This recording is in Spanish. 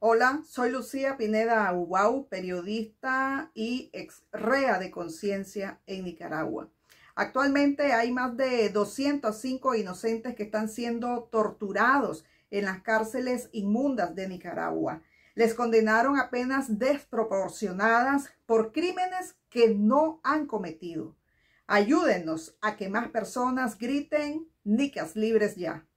Hola, soy Lucía Pineda Aguau, periodista y ex rea de conciencia en Nicaragua. Actualmente hay más de 205 inocentes que están siendo torturados en las cárceles inmundas de Nicaragua. Les condenaron a penas desproporcionadas por crímenes que no han cometido. Ayúdenos a que más personas griten Nicas libres ya.